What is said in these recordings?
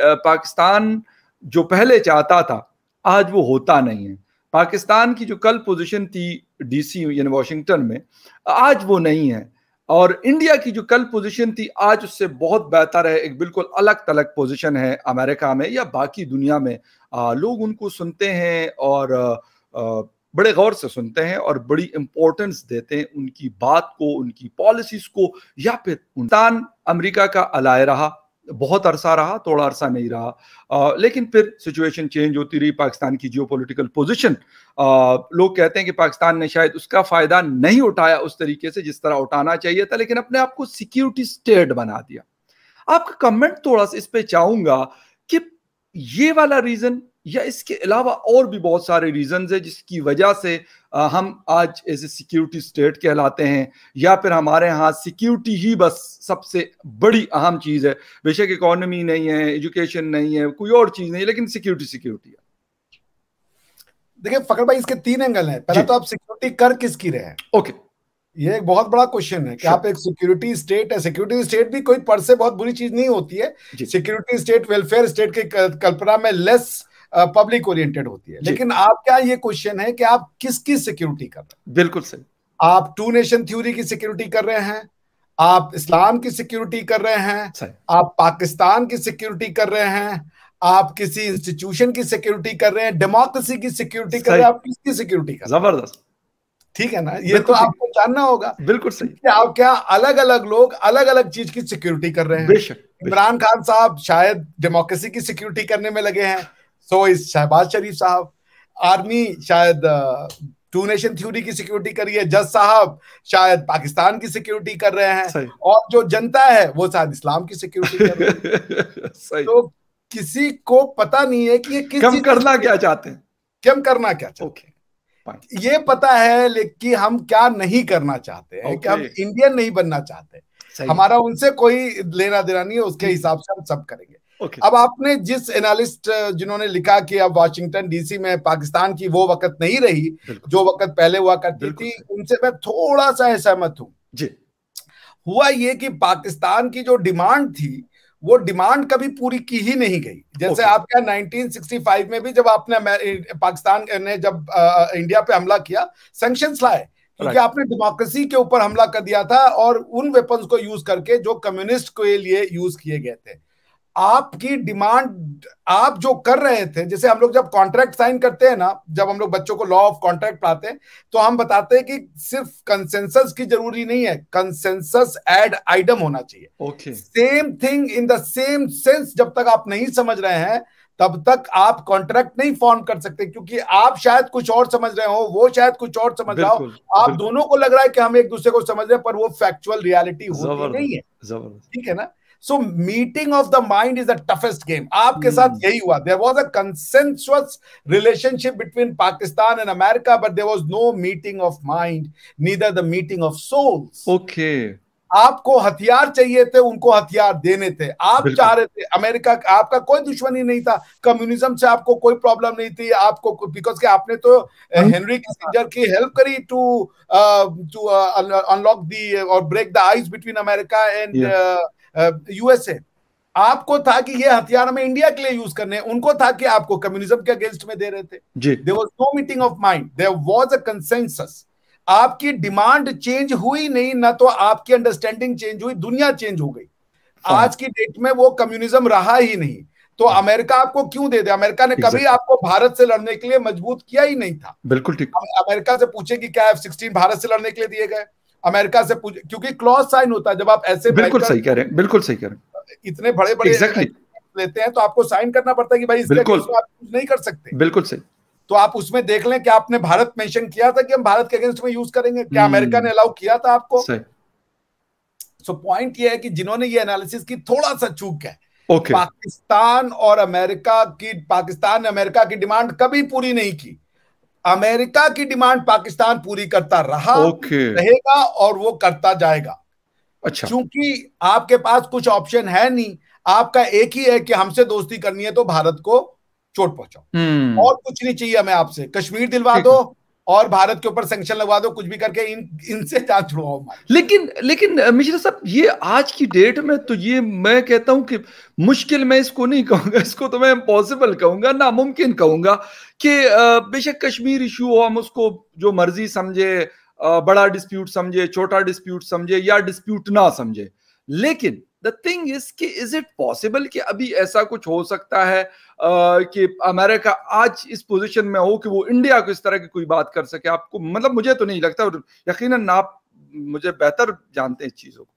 पाकिस्तान जो पहले चाहता था आज वो होता नहीं है पाकिस्तान की जो कल पोजीशन थी डीसी यानी वाशिंगटन में आज वो नहीं है और इंडिया की जो कल पोजीशन थी आज उससे बहुत बेहतर है एक बिल्कुल अलग तलग पोजीशन है अमेरिका में या बाकी दुनिया में आ, लोग उनको सुनते हैं और आ, बड़े गौर से सुनते हैं और बड़ी इम्पोर्टेंस देते हैं उनकी बात को उनकी पॉलिसीज को या फिर पाकिस्तान अमरीका का अलाय रहा बहुत अरसा रहा थोड़ा अरसा नहीं रहा आ, लेकिन फिर सिचुएशन चेंज होती रही पाकिस्तान की जियो पोलिटिकल पोजिशन लोग कहते हैं कि पाकिस्तान ने शायद उसका फ़ायदा नहीं उठाया उस तरीके से जिस तरह उठाना चाहिए था लेकिन अपने आप को सिक्योरिटी स्टेट बना दिया आपका कमेंट थोड़ा सा इस पर चाहूंगा कि ये वाला रीज़न या इसके अलावा और भी बहुत सारे रीजंस है जिसकी वजह से हम आज एज ए सिक्योरिटी स्टेट कहलाते हैं या फिर हमारे यहाँ सिक्योरिटी ही बस सबसे बड़ी अहम चीज़ है बेशक इकोनॉमी नहीं है एजुकेशन नहीं है कोई और चीज़ नहीं है लेकिन सिक्योरिटी सिक्योरिटी है देखिए फकर भाई इसके तीन एंगल हैं पहला तो आप सिक्योरिटी कर किसकी रहे ओके ये एक बहुत बड़ा क्वेश्चन है कि आप एक सिक्योरिटी स्टेट है सिक्योरिटी स्टेट भी कोई पर से बहुत बुरी चीज नहीं होती है सिक्योरिटी स्टेट वेलफेयर स्टेट की कल्पना में लेस पब्लिक ओरिएंटेड होती है लेकिन आपका ये क्वेश्चन है कि आप किसकी सिक्योरिटी कर रहे हैं बिल्कुल सही आप टू नेशन थ्योरी की सिक्योरिटी कर रहे हैं आप इस्लाम की सिक्योरिटी कर रहे हैं आप पाकिस्तान की सिक्योरिटी कर रहे हैं आप किसी इंस्टीट्यूशन की सिक्योरिटी कर रहे हैं डेमोक्रेसी की सिक्योरिटी कर रहे हैं आप किसकी सिक्योरिटी कर जबरदस्त ठीक है ना ये तो आपको जानना होगा बिल्कुल सही आप क्या अलग अलग लोग अलग अलग चीज की सिक्योरिटी कर रहे हैं इमरान खान साहब शायद डेमोक्रेसी की सिक्योरिटी करने में लगे हैं सो इज शहबाज शरीफ साहब आर्मी शायद टू नेशन थ्योरी की सिक्योरिटी कर रही है जज साहब शायद पाकिस्तान की सिक्योरिटी कर रहे हैं और जो जनता है वो शायद इस्लाम की सिक्योरिटी कर रही है तो किसी को पता नहीं है कि ये किस कम करना क्या चाहते हैं कम करना क्या चाहते हैं okay. ये पता है लेकिन हम क्या नहीं करना चाहते हैं okay. कि हम इंडियन नहीं बनना चाहते हमारा उनसे कोई लेना देना नहीं है उसके हिसाब से हम सब करेंगे okay. अब आपने जिस एनालिस्ट uh, जिन्होंने लिखा कि अब वाशिंगटन डीसी में पाकिस्तान की वो वक्त नहीं रही जो वक्त पहले हुआ करती थी उनसे मैं थोड़ा सा असहमत हूँ जी हुआ ये कि पाकिस्तान की जो डिमांड थी वो डिमांड कभी पूरी की ही नहीं गई जैसे okay. आप क्या 1965 में भी जब आपने पाकिस्तान ने जब आ, इंडिया पे हमला किया सेंक्शन लाए क्योंकि right. आपने डेमोक्रेसी के ऊपर हमला कर दिया था और उन वेपन्स को यूज करके जो कम्युनिस्ट के लिए यूज किए गए थे आपकी डिमांड आप जो कर रहे थे जैसे हम लोग जब कॉन्ट्रैक्ट साइन करते हैं ना जब हम लोग बच्चों को लॉ ऑफ कॉन्ट्रैक्ट पढ़ाते हैं तो हम बताते हैं कि सिर्फ कंसेंसस की जरूरी नहीं है कंसेंसस एड आइटम होना चाहिए same thing in the same sense जब तक आप नहीं समझ रहे हैं तब तक आप कॉन्ट्रैक्ट नहीं फॉर्म कर सकते क्योंकि आप शायद कुछ और समझ रहे हो वो शायद कुछ और समझ रहा हो आप दोनों को लग रहा है कि हम एक दूसरे को समझ रहे हैं पर वो फैक्चुअल रियलिटी होती नहीं है ठीक है ना so meeting of the mind is the toughest game आपके साथ हम्म। यही हुआ there was a consensual relationship between Pakistan and America but there was no meeting of mind neither the meeting of souls okay आपको हथियार चाहिए थे उनको हथियार देने थे आप चाह रहे थे अमेरिका आपका कोई दुश्मनी नहीं था कम्युनिज्म से आपको कोई प्रॉब्लम नहीं थी आपको बिकॉज के आपने तो हेनरी किसिंजर की हेल्प करी टू टू अनलॉक दी और break the ice between America and USA आपको था कि ये हथियार हमें इंडिया के लिए यूज करने उनको था कि आपको कम्युनिज्म के अगेंस्ट में दे रहे थे there was no meeting of mind there was a consensus आपकी डिमांड चेंज हुई नहीं ना तो आपकी अंडरस्टैंडिंग चेंज हुई दुनिया चेंज हो गई हाँ। आज की डेट में वो कम्युनिज्म रहा ही नहीं तो हाँ। अमेरिका आपको क्यों दे दे अमेरिका ने कभी आपको भारत से लड़ने के लिए मजबूत किया ही नहीं था बिल्कुल ठीक अमेरिका से पूछे कि क्या एफ सिक्सटीन भारत से लड़ने के लिए दिए गए अमेरिका से पूछे क्योंकि क्लॉज साइन होता है जब आप ऐसे बिल्कुल सही कह रहे हैं बिल्कुल सही कह रहे हैं इतने बड़े बड़े लेते हैं तो आपको साइन करना पड़ता है कि भाई इसलिए तो आप नहीं कर सकते बिल्कुल सही तो आप उसमें देख लें कि आपने भारत मेंशन किया था कि हम भारत के अगेंस्ट में यूज करेंगे क्या हम्म। अमेरिका ने अलाउ किया था आपको सो पॉइंट ये है कि जिन्होंने ये एनालिसिस की थोड़ा सा चूक है okay. पाकिस्तान और अमेरिका की पाकिस्तान ने अमेरिका की डिमांड कभी पूरी नहीं की अमेरिका की डिमांड पाकिस्तान पूरी करता रहा okay. रहेगा और वो करता जाएगा अच्छा क्योंकि आपके पास कुछ ऑप्शन है नहीं आपका एक ही है कि हमसे दोस्ती करनी है तो भारत को चोट पहुंचाओ हम्म। और कुछ नहीं चाहिए हमें आपसे कश्मीर दिलवा दो और भारत के ऊपर सेंक्शन लगवा दो कुछ भी करके इन इनसे जान छुड़वाओ लेकिन लेकिन मिश्रा साहब ये आज की डेट में तो ये मैं कहता हूं कि मुश्किल मैं इसको नहीं कहूंगा इसको तो मैं इम्पॉसिबल कहूंगा नामुमकिन कहूंगा कि बेशक कश्मीर इशू हो हम उसको जो मर्जी समझे बड़ा डिस्प्यूट समझे छोटा डिस्प्यूट समझे या डिस्प्यूट ना समझे लेकिन द थिंग इज कि इज इट पॉसिबल कि अभी ऐसा कुछ हो सकता है आ, कि अमेरिका आज इस पोजीशन में हो कि वो इंडिया को इस तरह की कोई बात कर सके आपको मतलब मुझे तो नहीं लगता यकीनन आप मुझे बेहतर जानते हैं इस चीज़ों को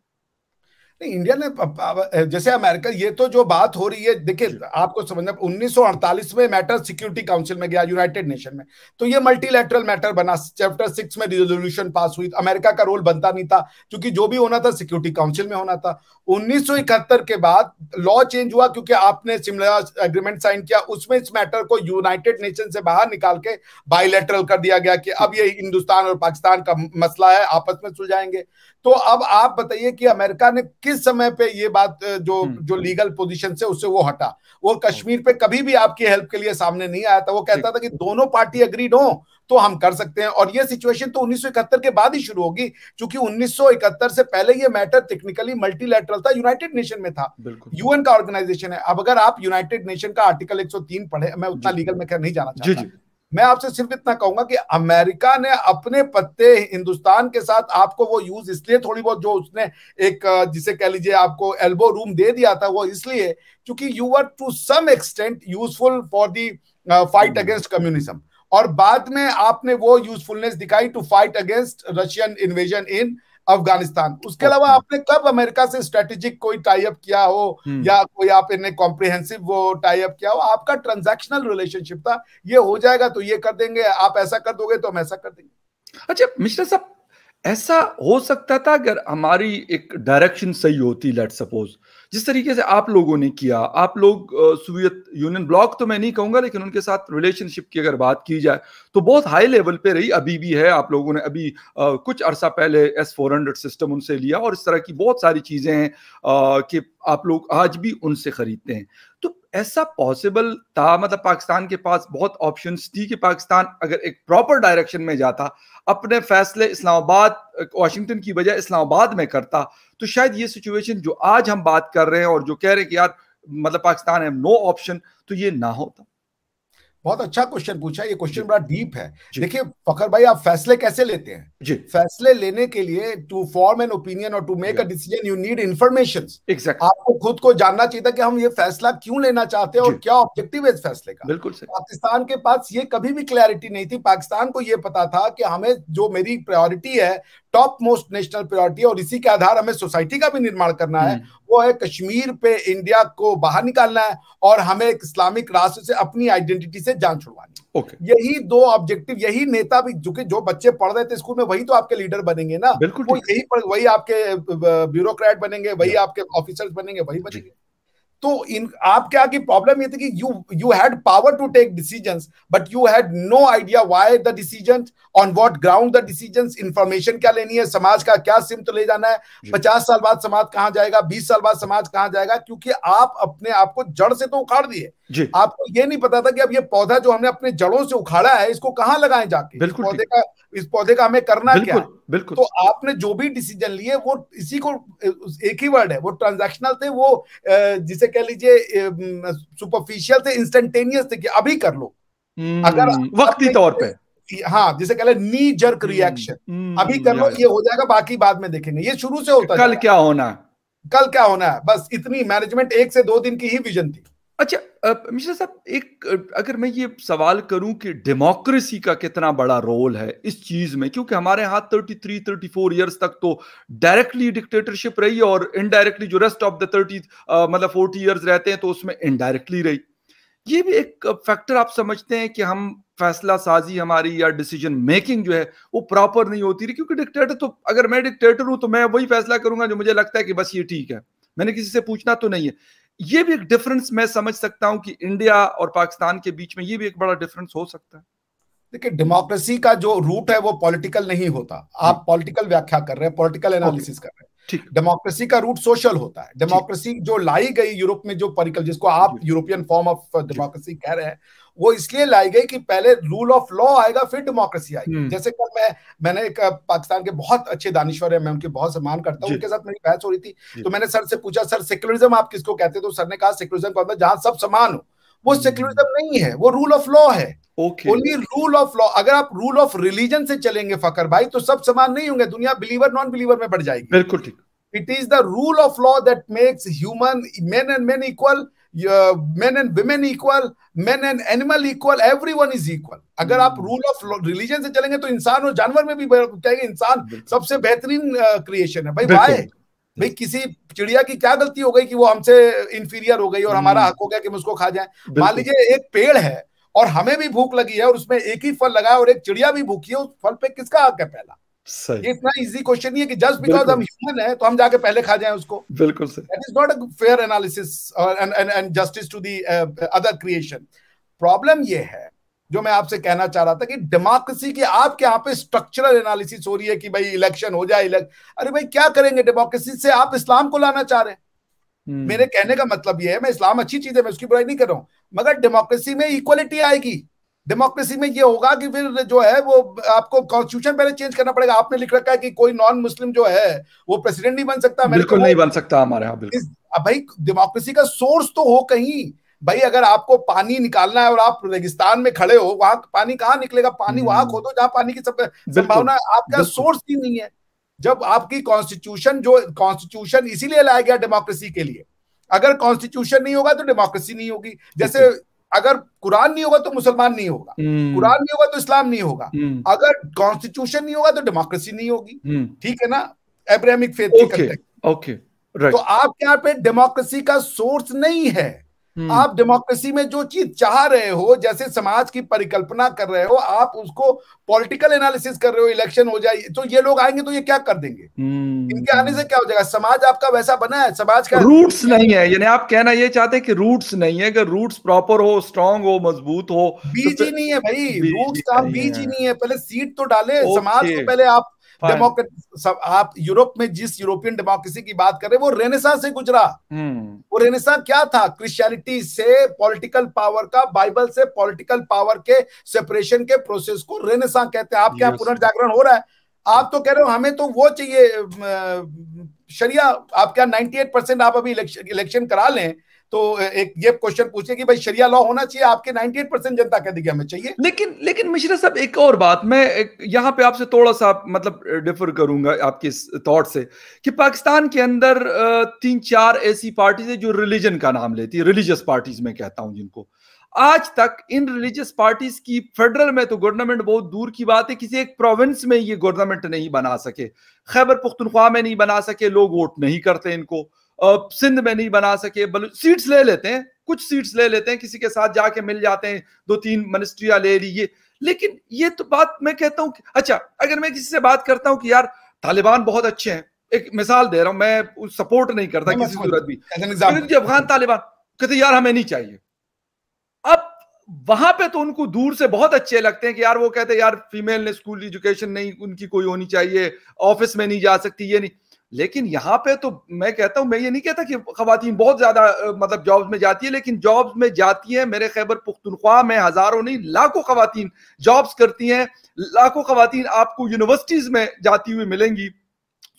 नहीं इंडिया ने जैसे अमेरिका ये तो जो बात हो रही है देखिए आपको समझना 1948 में मैटर सिक्योरिटी काउंसिल में गया यूनाइटेड नेशन में तो ये मल्टीलेटरल मैटर बना चैप्टर सिक्स में रिजोल्यूशन पास हुई अमेरिका का रोल बनता नहीं था क्योंकि जो भी होना था सिक्योरिटी काउंसिल में होना था उन्नीस के बाद लॉ चेंज हुआ क्योंकि आपने शिमला एग्रीमेंट साइन किया उसमें इस मैटर को यूनाइटेड नेशन से बाहर निकाल के बायोलेटरल कर दिया गया कि अब ये हिंदुस्तान और पाकिस्तान का मसला है आपस में सुलझाएंगे तो अब आप बताइए कि अमेरिका ने किस समय पे ये बात जो हम्म। जो लीगल पोजीशन से उससे वो हटा वो हाँ। कश्मीर पे कभी भी आपकी हेल्प के लिए सामने नहीं आया था वो कहता था कि दोनों पार्टी अग्रीड हो तो हम कर सकते हैं और ये सिचुएशन तो 1971 के बाद ही शुरू होगी क्योंकि 1971 से पहले ये मैटर टेक्निकली मल्टीलैटरल था यूनाइटेड नेशन में था यूएन का ऑर्गेनाइजेशन है अब अगर आप यूनाइटेड नेशन का आर्टिकल 103 पढ़े मैं उतना लीगल में नहीं जाना चाहता मैं आपसे सिर्फ इतना कहूंगा कि अमेरिका ने अपने पत्ते हिंदुस्तान के साथ आपको वो यूज इसलिए थोड़ी बहुत जो उसने एक जिसे कह लीजिए आपको एल्बो रूम दे दिया था वो इसलिए क्योंकि you are to some extent useful for the fight against communism और बाद में आपने वो यूजफुलनेस दिखाई to fight against Russian invasion in Afghanistan उसके अलावा आपने कब अमेरिका से स्ट्रेटेजिक कोई टाइप किया हो hmm. या कोई आप इन्हें कॉम्प्रिहेंसिव वो टाइप किया हो आपका ट्रांजेक्शनल रिलेशनशिप था ये हो जाएगा तो ये कर देंगे आप ऐसा कर दोगे तो हम ऐसा कर देंगे अच्छा मिश्रा साहब ऐसा हो सकता था अगर हमारी एक डायरेक्शन सही होती लेट सपोज जिस तरीके से आप लोगों ने किया आप लोग सोवियत यूनियन ब्लॉक तो मैं नहीं कहूंगा लेकिन उनके साथ रिलेशनशिप की अगर बात की जाए तो बहुत हाई लेवल पे रही अभी भी है आप लोगों ने अभी आ, कुछ अरसा पहले एस फोर हंड्रेड सिस्टम उनसे लिया और इस तरह की बहुत सारी चीज़ें हैं कि आप लोग आज भी उनसे खरीदते हैं तो ऐसा पॉसिबल था मतलब पाकिस्तान के पास बहुत ऑप्शन थी कि पाकिस्तान अगर एक प्रॉपर डायरेक्शन में जाता अपने फैसले इस्लामाबाद वाशिंगटन की बजाय इस्लामाबाद में करता तो शायद ये सिचुएशन जो आज हम बात कर रहे हैं और जो कह रहे हैं कि यार मतलब पाकिस्तान है नो ऑप्शन तो ये ना होता बहुत अच्छा क्वेश्चन पूछा ये क्वेश्चन बड़ा डीप है देखिए फखर भाई आप फैसले कैसे लेते हैं जी फैसले लेने के लिए टू फॉर्म एन ओपिनियन और to make a decision you need information आपको खुद को जानना चाहिए था कि हम ये फैसला क्यों लेना चाहते हैं और क्या ऑब्जेक्टिव है इस फैसले का बिल्कुल पाकिस्तान के पास ये कभी भी क्लैरिटी नहीं थी पाकिस्तान को यह पता था कि हमें जो मेरी प्रायोरिटी है टॉप मोस्ट नेशनल प्रायोरिटी और इसी के आधार हमें सोसाइटी का भी निर्माण करना है हम्म। वो है कश्मीर पे इंडिया को बाहर निकालना है और हमें एक इस्लामिक राष्ट्र से अपनी आइडेंटिटी से जान छुड़वानी okay. यही दो ऑब्जेक्टिव यही नेता भी जो जो बच्चे पढ़ रहे थे स्कूल में वही तो आपके लीडर बनेंगे ना वो यही वही आपके ब्यूरोक्रेट बनेंगे वही आपके ऑफिसर्स बनेंगे वही बनेंगे तो इन आपके आगे प्रॉब्लम ये थी कि you you had power to take decisions but you had no idea why the decision on what ground the decisions information क्या लेनी है समाज का क्या सिमत तो ले जाना है पचास साल बाद समाज कहाँ जाएगा बीस साल बाद समाज कहाँ जाएगा क्योंकि आप अपने आप को जड़ से तो उखाड़ दिए आपको ये नहीं पता था कि अब ये पौधा जो हमने अपने जड़ों से उखाड़ा है इसको कहाँ लगाए जाके बिल्कुल पौधे का इस पौधे का हमें करना क्या बिल्कुल तो आपने जो भी डिसीजन लिए वो इसी को एक ही वर्ड है वो ट्रांजैक्शनल थे वो जिसे कह लीजिए सुपरफिशियल थे इंस्टेंटेनियस थे कि अभी कर लो हम्म, अगर वक्ती तौर पे हाँ जिसे कहले नी जर्क रिएक्शन अभी कर लो ये हो जाएगा बाकी बाद में देखेंगे ये शुरू से होता है कल क्या होना है कल क्या होना है बस इतनी मैनेजमेंट एक से दो दिन की ही विजन थी अच्छा मिश्रा साहब एक अगर मैं ये सवाल करूं कि डेमोक्रेसी का कितना बड़ा रोल है इस चीज में क्योंकि हमारे यहाँ 33 34 इयर्स तक तो डायरेक्टली डिक्टेटरशिप रही और इनडायरेक्टली जो रेस्ट ऑफ द 30 मतलब 40 इयर्स रहते हैं तो उसमें इनडायरेक्टली रही ये भी एक फैक्टर आप समझते हैं कि हम फैसला साजी हमारी या डिसीजन मेकिंग जो है वो प्रॉपर नहीं होती रही क्योंकि डिक्टेटर तो अगर मैं डिक्टेटर हूं तो मैं वही फैसला करूंगा जो मुझे लगता है कि बस ये ठीक है मैंने किसी से पूछना तो नहीं है ये भी एक डिफरेंस मैं समझ सकता हूं कि इंडिया और पाकिस्तान के बीच में ये भी एक बड़ा डिफरेंस हो सकता है देखिए डेमोक्रेसी का जो रूट है वो पॉलिटिकल नहीं होता आप पॉलिटिकल हम्म। व्याख्या कर रहे हैं पॉलिटिकल एनालिसिस कर रहे हैं डेमोक्रेसी का रूट सोशल होता है डेमोक्रेसी जो लाई गई यूरोप में जो परिकल जिसको आप यूरोपियन फॉर्म ऑफ डेमोक्रेसी कह रहे हैं वो इसलिए लाई गई कि पहले रूल ऑफ लॉ आएगा फिर डेमोक्रेसी आएगी हम्म। जैसे कल मैं मैंने एक पाकिस्तान के बहुत अच्छे दानिश्वर है मैं उनके बहुत सम्मान करता हूँ उनके साथ मेरी बहस हो रही थी तो मैंने सर से पूछा सर सेक्युलरिज्म आप किसको कहते हैं तो सर ने कहा सेक्युलरिज्म को जहां सब समान हो वो सेक्युलरिज्म हम्म। नहीं है वो रूल ऑफ लॉ है ओनली रूल ऑफ लॉ अगर आप रूल ऑफ रिलीजन से चलेंगे फकर भाई तो सब समान नहीं होंगे दुनिया बिलीवर नॉन बिलीवर में बढ़ जाएगी बिल्कुल ठीक it is the rule of law that makes human men and men equal men and women equal man and animal equal everyone is equal अगर आप रूल ऑफ रिलीजन से चलेंगे तो इंसान और जानवर में भी कहेंगे इंसान सबसे बेहतरीन क्रिएशन है भाई भाई भाई किसी चिड़िया की क्या गलती हो गई कि वो हमसे इंफीरियर हो गई और हमारा hmm. हक हो गया कि हम उसको खा जाए मान लीजिए एक पेड़ है और हमें भी भूख लगी है और उसमें एक ही फल लगा है और एक चिड़िया भी भूखी है उस फल पे किसका हक है पहला ये इतना इजी क्वेश्चन नहीं है कि जस्ट बिकॉज हम ह्यूमन है तो हम जाके पहले खा जाए उसको बिल्कुल सही that is not a fair analysis and and and justice to the other creation problem ये है जो मैं आपसे कहना चाह रहा था कि डेमोक्रेसी की आपके यहाँ पे स्ट्रक्चरल एनालिसिस हो रही है कि भाई इलेक्शन हो जाए इलेक्ट अरे भाई क्या करेंगे डेमोक्रेसी से आप इस्लाम को लाना चाह रहे हैं हम्म। मेरे कहने का मतलब यह है मैं इस्लाम अच्छी चीज है मैं उसकी बुराई नहीं कर रहा हूं मगर डेमोक्रेसी में इक्वलिटी आएगी डेमोक्रेसी में ये होगा कि फिर जो है वो आपको कॉन्स्टिट्यूशन पहले चेंज करना पड़ेगा आपने लिख रखा है कि कोई नॉन मुस्लिम जो है वो प्रेसिडेंट नहीं बन सकता बिल्कुल नहीं बन सकता हमारे यहाँ बिल्कुल भाई डेमोक्रेसी का सोर्स तो हो कहीं भाई अगर आपको पानी निकालना है और आप रेगिस्तान में खड़े हो वहां पानी कहाँ निकलेगा पानी वहां हम्म। खोदो जहाँ पानी की संभावना आपका सोर्स ही नहीं है जब आपकी कॉन्स्टिट्यूशन जो कॉन्स्टिट्यूशन इसीलिए लाया गया डेमोक्रेसी के लिए अगर कॉन्स्टिट्यूशन नहीं होगा तो डेमोक्रेसी नहीं होगी जैसे अगर कुरान नहीं होगा तो मुसलमान नहीं होगा हम्म। कुरान नहीं होगा तो इस्लाम नहीं होगा हम्म। अगर कॉन्स्टिट्यूशन नहीं होगा तो डेमोक्रेसी नहीं होगी हम्म। ठीक है ना एब्राहमिक फेथ ओके ओके तो आपके यहाँ पे डेमोक्रेसी का सोर्स नहीं है हम्म। आप डेमोक्रेसी में जो चीज चाह रहे हो जैसे समाज की परिकल्पना कर रहे हो आप उसको पॉलिटिकल एनालिसिस कर रहे हो इलेक्शन हो जाए तो ये लोग आएंगे तो ये क्या कर देंगे हम्म। इनके आने से क्या हो जाएगा समाज आपका वैसा बना है समाज का रूट्स नहीं है यानी आप कहना ये चाहते हैं कि रूट्स नहीं है अगर रूट्स प्रॉपर हो स्ट्रांग हो मजबूत हो तो बीज ही नहीं है भाई रूट्स बीज ही नहीं है पहले सीट तो डाले समाज को तो पहले आप डेमोक्रेसी आप यूरोप में जिस यूरोपियन डेमोक्रेसी की बात करें वो रेनेसा से गुजरा हम्म। वो रेनेसा क्या था क्रिश्चियनिटी से पॉलिटिकल पावर का बाइबल से पॉलिटिकल पावर के सेपरेशन के प्रोसेस को रेनेसा कहते हैं आपके यहाँ पुनर्जागरण हो रहा है आप तो कह रहे हो हमें तो वो चाहिए शरिया आपके यहाँ नाइनटी परसेंट आप अभी इलेक्शन करा लें तो एक ये क्वेश्चन पूछे कि भाई शरिया लॉ होना चाहिए आपके 98 परसेंट जनता कह देगी हमें चाहिए लेकिन लेकिन मिश्रा साहब एक और बात मैं यहाँ पे आपसे थोड़ा सा मतलब डिफर करूंगा आपके थॉट से कि पाकिस्तान के अंदर तीन चार ऐसी पार्टीज है जो रिलीजन का नाम लेती है रिलीजियस पार्टीज में कहता हूँ जिनको आज तक इन रिलीजियस पार्टीज की फेडरल में तो गवर्नमेंट बहुत दूर की बात है किसी एक प्रोविंस में ये गवर्नमेंट नहीं बना सके खैबर पुख्तनख्वा में नहीं बना सके लोग वोट नहीं करते इनको सिंध में नहीं बना सके बलू सीट्स ले लेते हैं कुछ सीट्स ले लेते हैं किसी के साथ जाके मिल जाते हैं दो तीन मिनिस्ट्रिया ले रही है लेकिन ये तो बात मैं कहता हूँ अच्छा अगर मैं किसी से बात करता हूँ कि यार तालिबान बहुत अच्छे हैं एक मिसाल दे रहा हूं मैं सपोर्ट नहीं करता किसी सूरत भी अफगान तालिबान कहते यार हमें नहीं चाहिए अब वहां पे तो उनको दूर से बहुत अच्छे लगते हैं कि यार वो कहते हैं यार फीमेल ने स्कूल एजुकेशन नहीं उनकी कोई होनी चाहिए ऑफिस में नहीं जा सकती ये नहीं लेकिन यहाँ पे तो मैं कहता हूँ मैं ये नहीं कहता कि खातन बहुत ज्यादा मतलब जॉब्स में जाती है लेकिन जॉब्स में जाती है मेरे खैबर पुख्तनख्वा में हजारों नहीं लाखों खातन जॉब्स करती हैं लाखों खातन आपको यूनिवर्सिटीज में जाती हुई मिलेंगी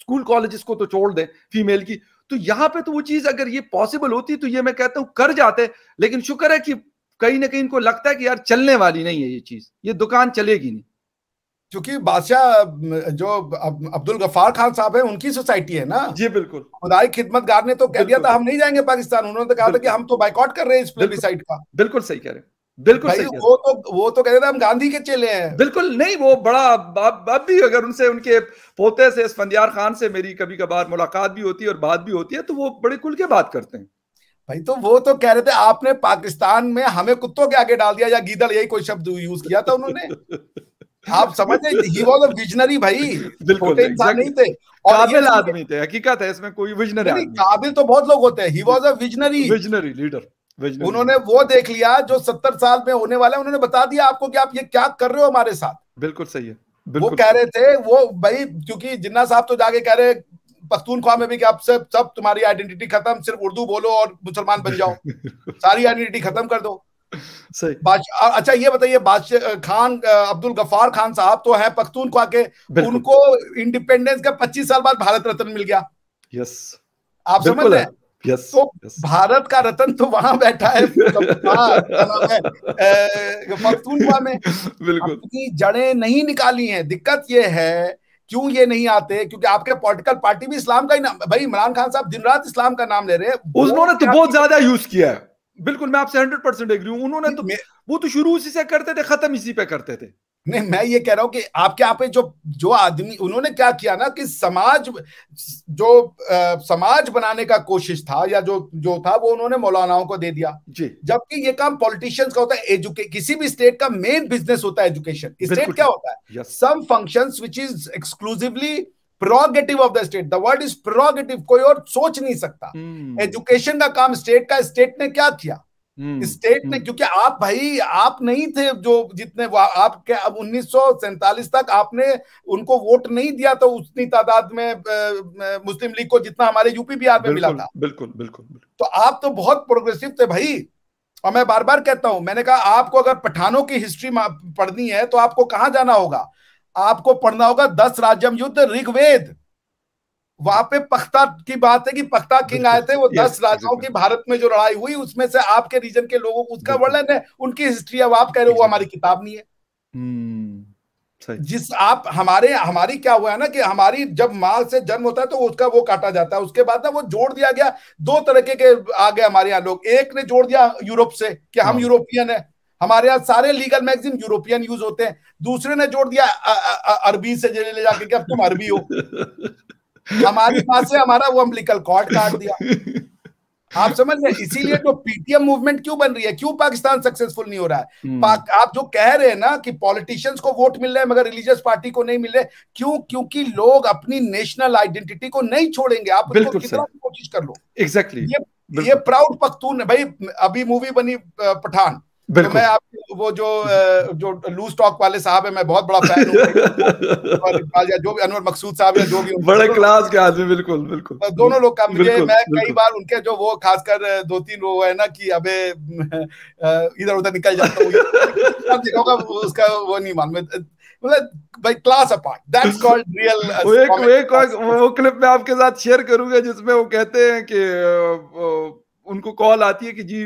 स्कूल कॉलेज को तो छोड़ दें फीमेल की तो यहाँ पे तो वो चीज अगर ये पॉसिबल होती तो ये मैं कहता हूँ कर जाते लेकिन शुक्र है कि कहीं ना कहीं इनको लगता है कि यार चलने वाली नहीं है ये चीज ये दुकान चलेगी नहीं क्योंकि बादशाह जो अब्दुल गफार खान साहब है उनकी सोसाइटी है ना जी बिल्कुल खुदाई गार ने तो कह दिया था हम नहीं जाएंगे पाकिस्तान उन्होंने तो कहा था कि हम तो बाइकआउट कर रहे हैं इस प्लेबिसाइड का बिल्कुल सही कह रहे हैं बिल्कुल सही वो तो वो तो कह रहे थे हम गांधी के चेले हैं बिल्कुल नहीं वो बड़ा अब भी अगर उनसे उनके पोते से फंदियार खान से मेरी कभी कभार मुलाकात भी होती है और बात भी होती है तो वो बड़े खुल के बात करते हैं भाई तो वो तो कह रहे थे आपने पाकिस्तान में हमें कुत्तों के आगे डाल दिया या गीदड़ यही कोई शब्द यूज किया था उन्होंने आप समझे ही विजनरी भाई छोटे इंसान नहीं थे और काबिल आदमी थे हकीकत है इसमें कोई विजनरी काबिल तो बहुत लोग होते हैं he was a visionary visionary leader उन्होंने वो देख लिया जो सत्तर साल में होने वाला है उन्होंने बता दिया आपको कि आप ये क्या कर रहे हो हमारे साथ बिल्कुल सही है बिल्कुल वो कह रहे थे वो भाई क्योंकि जिन्ना साहब तो जाके कह रहे पख्तूनख्वा में भी कि आप सब सब तुम्हारी आइडेंटिटी खत्म सिर्फ उर्दू बोलो और मुसलमान बन जाओ सारी आइडेंटिटी खत्म कर दो सही अच्छा ये बताइए बादशाह खान अब्दुल गफार खान साहब तो पख्तून पख्तूनख्वा के उनको इंडिपेंडेंस के 25 साल बाद भारत रत्न मिल गया यस आप समझ रहे हैं तो भारत का रतन तो वहां बैठा है पख्तूनख्वा में बिल्कुल अपनी नहीं निकाली हैं दिक्कत ये है क्यों ये नहीं आते क्योंकि आपके पॉलिटिकल पार्टी भी इस्लाम का ही नाम भाई इमरान खान साहब दिन रात इस्लाम का नाम ले रहे हैं उन्होंने तो बहुत ज्यादा यूज किया है बिल्कुल मैं आपसे हंड्रेड परसेंट एग्री हूँ उन्होंने तो वो तो शुरू इसी से करते थे खत्म इसी पे करते थे नहीं मैं ये कह रहा हूँ कि आपके यहाँ पे जो जो आदमी उन्होंने क्या किया ना कि समाज जो आ, समाज बनाने का कोशिश था या जो जो था वो उन्होंने मौलानाओं को दे दिया जी जबकि ये काम पॉलिटिशियंस का होता है एजुके किसी भी स्टेट का मेन बिजनेस होता है एजुकेशन स्टेट क्या होता है some functions which is exclusively prerogative of the state the word is prerogative कोई और सोच नहीं सकता एजुकेशन hmm. का काम स्टेट का स्टेट ने क्या किया स्टेट hmm. ने hmm. क्योंकि आप भाई आप नहीं थे जो जितने आप के अब उन्नीस तक आपने उनको वोट नहीं दिया तो उतनी तादाद में मुस्लिम लीग को जितना हमारे यूपी बिहार में मिला था बिल्कुल बिल्कुल तो आप तो बहुत प्रोग्रेसिव थे भाई और मैं बार बार कहता हूं मैंने कहा आपको अगर पठानों की हिस्ट्री पढ़नी है तो आपको कहाँ जाना होगा आपको पढ़ना होगा दस राज्यम युद्ध ऋग्वेद वहां पे पख्ता की बात है कि पख्ता किंग आए थे वो दस राजाओं की भारत में जो लड़ाई हुई उसमें से आपके रीजन के लोगों को उसका वर्णन है उनकी हिस्ट्री अब आप कह रहे हो वो हमारी किताब नहीं है हम्म, जिस आप हमारे हमारी क्या हुआ है ना कि हमारी जब माल से जन्म होता है तो उसका वो काटा जाता है उसके बाद ना वो जोड़ दिया गया दो तरीके के आ गए हमारे यहाँ लोग एक ने जोड़ दिया यूरोप से कि हम हाँ। यूरोपियन है हमारे यहाँ सारे लीगल मैगजीन यूरोपियन यूज होते हैं दूसरे ने जोड़ दिया अरबी से जेने ले जाके कि अब तुम अरबी हो हमारे पास से हमारा वो अम्बलिकल कॉर्ड काट दिया आप समझ रहे इसीलिए तो पीटीएम मूवमेंट क्यों बन रही है क्यों पाकिस्तान सक्सेसफुल नहीं हो रहा है हम्म। पाक, आप जो कह रहे हैं ना कि पॉलिटिशियंस को वोट मिल रहे हैं मगर रिलीजियस पार्टी को नहीं मिल रहे क्यों क्योंकि लोग अपनी नेशनल आइडेंटिटी को नहीं छोड़ेंगे आप तो कितना कोशिश कर लो एग्जैक्टली exactly. ये, ये प्राउड पख्तून भाई अभी मूवी बनी पठान तो बिल्कुल मैं आप वो जो जो लूज टॉक वाले साहब है मैं बहुत बड़ा फैन हूँ जो भी अनवर मकसूद साहब या जो भी बड़े क्लास के आदमी बिल्कुल बिल्कुल तो दोनों लोग का मुझे मैं कई बार उनके जो वो खासकर दो तीन वो है ना कि अबे इधर उधर निकल जाता हूँ उसका वो नहीं मान मतलब भाई class apart that's called real वो वो क्लिप मैं आपके साथ शेयर करूंगा जिसमें वो कहते हैं कि उनको कॉल आती है कि जी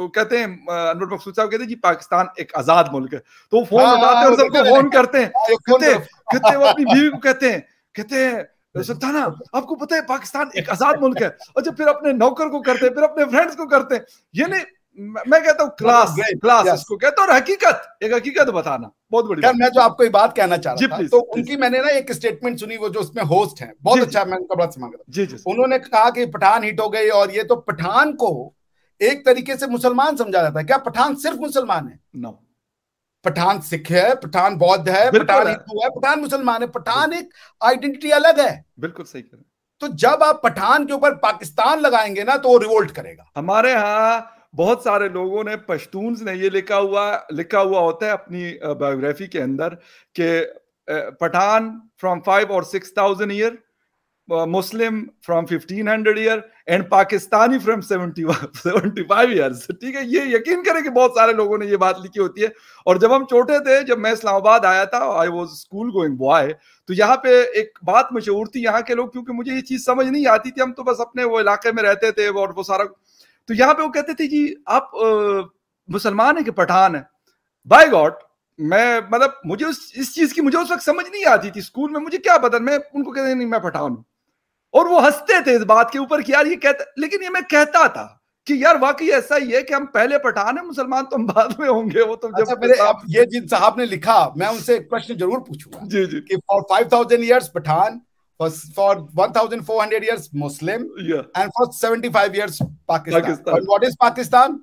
वो कहते हैं अनवर मकसूद साहब कहते हैं जी पाकिस्तान एक आजाद मुल्क है तो वो फोन हाँ, उठाते हैं सबको फोन करते हैं कहते कहते वो अपनी बीवी को कहते हैं कहते हैं सुल्ताना आपको पता है पाकिस्तान एक आजाद मुल्क है और जब फिर अपने नौकर को करते हैं फिर अपने फ्रेंड्स को करते हैं ये नहीं मैं कहता हूँ क्लास क्लास इसको कहता हूँ और हकीकत एक हकीकत बताना बहुत बढ़िया मैं जो आपको ये बात कहना चाह रहा था तो उनकी मैंने ना एक स्टेटमेंट सुनी वो जो उसमें होस्ट हैं बहुत अच्छा मैं उनका बड़ा समागम जी जी उन्होंने कहा कि पठान हिट हो गई और ये तो पठान को एक तरीके से मुसलमान समझा जाता है क्या पठान सिर्फ मुसलमान है नो पठान सिख है पठान बौद्ध है पठान हिंदू है पठान मुसलमान है पठान एक आइडेंटिटी अलग है बिल्कुल सही कह रहे तो जब आप पठान के ऊपर पाकिस्तान लगाएंगे ना तो वो रिवोल्ट करेगा हमारे यहाँ बहुत सारे लोगों ने पश्तून ने ये लिखा हुआ लिखा हुआ होता है अपनी बायोग्राफी के अंदर के पठान फ्रॉम फाइव और six thousand year Muslim from fifteen hundred year and Pakistani from seventy seventy five years ठीक है ये यकीन करें कि बहुत सारे लोगों ने ये बात लिखी होती है और जब हम छोटे थे जब मैं इस्लामाबाद आया था I was school going boy तो यहाँ पे एक बात मशहूर थी यहाँ के लोग क्योंकि मुझे ये चीज़ समझ नहीं आती थी हम तो बस अपने वो इलाके में रहते थे और वो सारा तो यहाँ पे वो कहते थे जी आप मुसलमान है कि पठान है बाय गॉड मैं मतलब मुझे उस इस चीज की मुझे उस वक्त समझ नहीं आती थी स्कूल में मुझे क्या पता मैं उनको कहते नहीं मैं पठान हूँ और वो हंसते थे इस बात के ऊपर कि यार ये कहता लेकिन ये मैं कहता था कि यार वाकई ऐसा ही है कि हम पहले पठान है मुसलमान तो हम बाद में होंगे वो तो जब अच्छा, आप ये जिन साहब ने लिखा मैं उनसे एक प्रश्न जरूर पूछूंगा जी जी कि for five thousand years Pathan for one thousand four hundred years Muslim and for seventy five years Pakistan what is Pakistan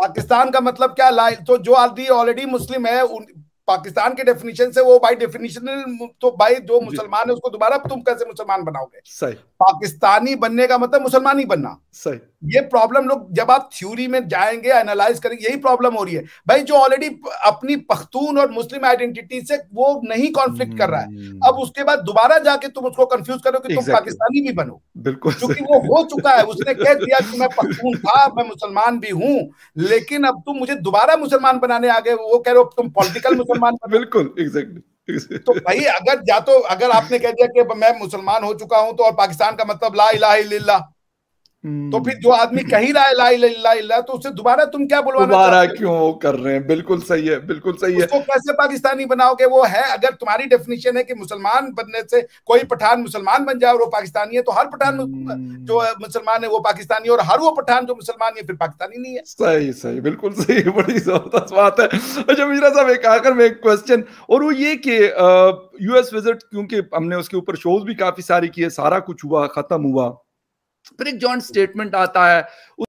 Pakistan का मतलब क्या लाई तो जो आदमी ऑलरेडी मुस्लिम है उन, पाकिस्तान के डेफिनेशन से वो बाई डेफिनेशन तो भाई जो मुसलमान है उसको दोबारा तुम कैसे मुसलमान बनाओगे सही पाकिस्तानी बनने का मतलब मुसलमान ही बनना सही ये प्रॉब्लम लोग जब आप थ्योरी में जाएंगे एनालाइज करेंगे यही प्रॉब्लम हो रही है भाई जो ऑलरेडी अपनी पख्तून और मुस्लिम आइडेंटिटी से वो नहीं कॉन्फ्लिक्ट कर रहा है हम्म। अब उसके बाद दोबारा जाके तुम उसको कंफ्यूज करो कि exactly. तुम पाकिस्तानी भी बनो बिल्कुल क्योंकि वो हो चुका है उसने कह दिया कि मैं पख्तून था मैं मुसलमान भी हूँ लेकिन अब तुम मुझे दोबारा मुसलमान बनाने आ गए वो कह रहे हो तुम पोलिटिकल मुसलमान बिल्कुल एग्जैक्टली तो भाई अगर या तो अगर आपने कह दिया कि मैं मुसलमान हो चुका हूं तो और पाकिस्तान का मतलब ला इला तो हम्म। फिर जो आदमी कहीं रहा है ला इला इला तो उसे दोबारा तुम क्या बोलवा दोबारा क्यों कर रहे हैं बिल्कुल सही है बिल्कुल सही है उसको कैसे पाकिस्तानी बनाओगे वो है अगर तुम्हारी डेफिनेशन है कि मुसलमान बनने से कोई पठान मुसलमान बन जाए और वो पाकिस्तानी है तो हर पठान हम्म। जो मुसलमान है वो पाकिस्तानी और हर वो पठान जो मुसलमान है फिर पाकिस्तानी नहीं है सही सही बिल्कुल सही बड़ी जबरदस्त बात है अच्छा मीरा साहब एक आकर में एक क्वेश्चन और वो ये कि यूएस विजिट क्योंकि हमने उसके ऊपर शोज भी काफी सारी किए सारा कुछ हुआ खत्म हुआ फिर एक जॉइंट स्टेटमेंट आता है